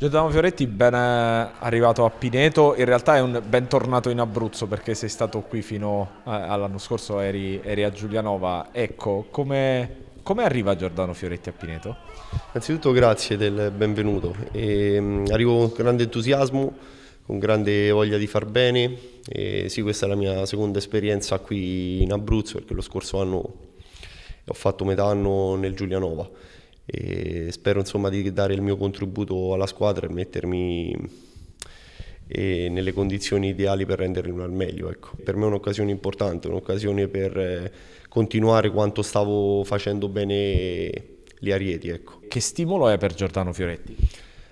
Giordano Fioretti, ben eh, arrivato a Pineto, in realtà è un ben tornato in Abruzzo perché sei stato qui fino eh, all'anno scorso, eri, eri a Giulianova. Ecco, come, come arriva Giordano Fioretti a Pineto? Innanzitutto grazie del benvenuto, e, ehm, arrivo con grande entusiasmo, con grande voglia di far bene, e, sì questa è la mia seconda esperienza qui in Abruzzo perché lo scorso anno ho fatto metà anno nel Giulianova e spero insomma, di dare il mio contributo alla squadra e mettermi nelle condizioni ideali per renderli al meglio. Ecco. Per me è un'occasione importante, un'occasione per eh, continuare quanto stavo facendo bene lì a Rieti. Ecco. Che stimolo è per Giordano Fioretti?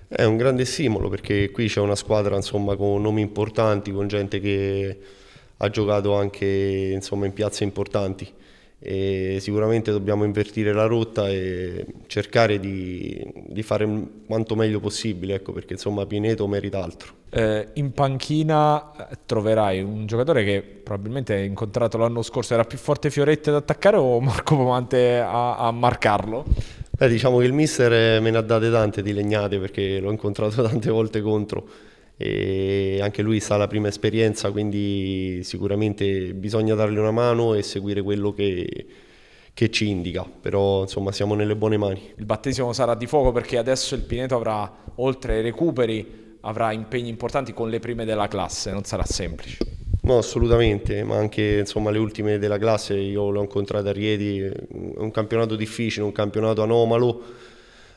È un grande stimolo perché qui c'è una squadra insomma, con nomi importanti, con gente che ha giocato anche insomma, in piazze importanti e sicuramente dobbiamo invertire la rotta e cercare di, di fare quanto meglio possibile, ecco, perché insomma Pineto merita altro. Eh, in panchina eh, troverai un giocatore che probabilmente hai incontrato l'anno scorso, era più forte Fioretta ad attaccare o Marco Pomante a, a marcarlo? Beh, diciamo che il mister me ne ha date tante di legnate perché l'ho incontrato tante volte contro e anche lui sta alla prima esperienza, quindi sicuramente bisogna dargli una mano e seguire quello che, che ci indica, però insomma siamo nelle buone mani. Il battesimo sarà di fuoco perché adesso il Pineto avrà, oltre ai recuperi, avrà impegni importanti con le prime della classe, non sarà semplice. No, assolutamente, ma anche insomma, le ultime della classe, io l'ho incontrata a Riedi, è un campionato difficile, un campionato anomalo,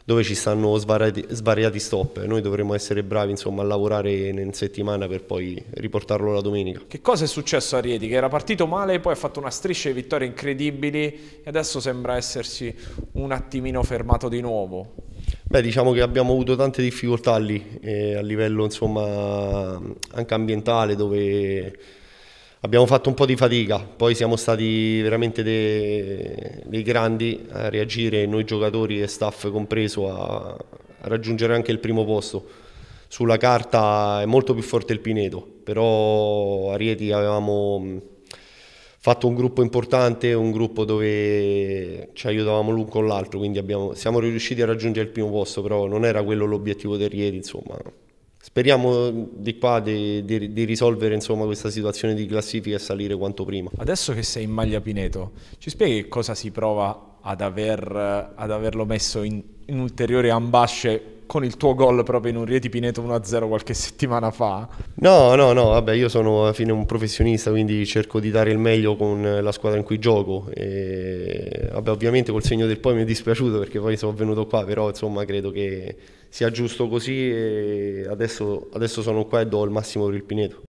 dove ci stanno svariati, svariati stop. Noi dovremmo essere bravi insomma, a lavorare in settimana per poi riportarlo la domenica. Che cosa è successo a Rieti? Che era partito male, poi ha fatto una striscia di vittorie incredibili e adesso sembra essersi un attimino fermato di nuovo. Beh, diciamo che abbiamo avuto tante difficoltà lì, eh, a livello insomma, anche ambientale, dove abbiamo fatto un po' di fatica, poi siamo stati veramente dei, dei grandi a reagire, noi giocatori e staff compreso, a, a, raggiungere anche il primo posto. Sulla carta è molto più forte il Pineto, però a Rieti avevamo fatto un gruppo importante, un gruppo dove ci aiutavamo l'un con l'altro, quindi abbiamo, siamo riusciti a raggiungere il primo posto, però non era quello l'obiettivo del Rieti, insomma. Speriamo di qua di, di, di risolvere insomma, questa situazione di classifica e salire quanto prima. Adesso che sei in maglia Pineto, ci spieghi cosa si prova ad, aver, ad averlo messo in, in ulteriori ambasce con il tuo gol proprio in un Rieti Pineto 1-0 qualche settimana fa. No, no, no, vabbè, io sono alla fine un professionista, quindi cerco di dare il meglio con la squadra in cui gioco. E, vabbè, ovviamente col segno del poi mi è dispiaciuto perché poi sono venuto qua, però insomma credo che sia giusto così e adesso, adesso sono qua e do il massimo per il Pineto.